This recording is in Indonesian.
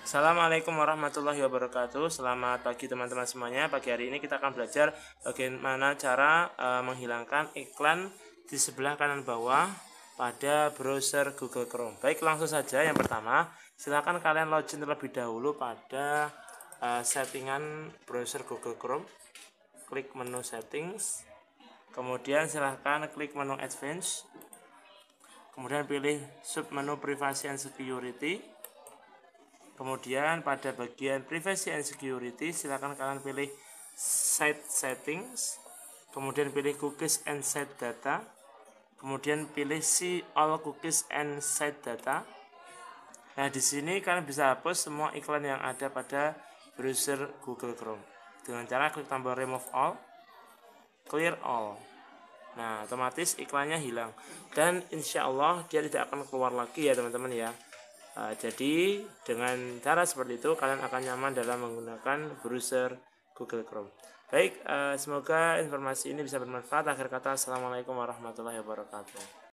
Assalamualaikum warahmatullahi wabarakatuh. Selamat pagi teman-teman semuanya. Pagi hari ini kita akan belajar bagaimana cara e, menghilangkan iklan di sebelah kanan bawah pada browser Google Chrome. Baik, langsung saja yang pertama, silakan kalian login terlebih dahulu pada e, settingan browser Google Chrome. Klik menu settings. Kemudian silahkan klik menu advance. Kemudian pilih submenu Privacy and security Kemudian pada bagian privacy and security silakan kalian pilih site settings, kemudian pilih cookies and site data, kemudian pilih see all cookies and site data. Nah, di sini kalian bisa hapus semua iklan yang ada pada browser Google Chrome dengan cara klik tombol remove all, clear all. Nah, otomatis iklannya hilang dan insya Allah dia tidak akan keluar lagi ya teman-teman ya. Uh, jadi dengan cara seperti itu kalian akan nyaman dalam menggunakan browser Google Chrome. Baik, uh, semoga informasi ini bisa bermanfaat. Akhir kata, Assalamualaikum warahmatullahi wabarakatuh.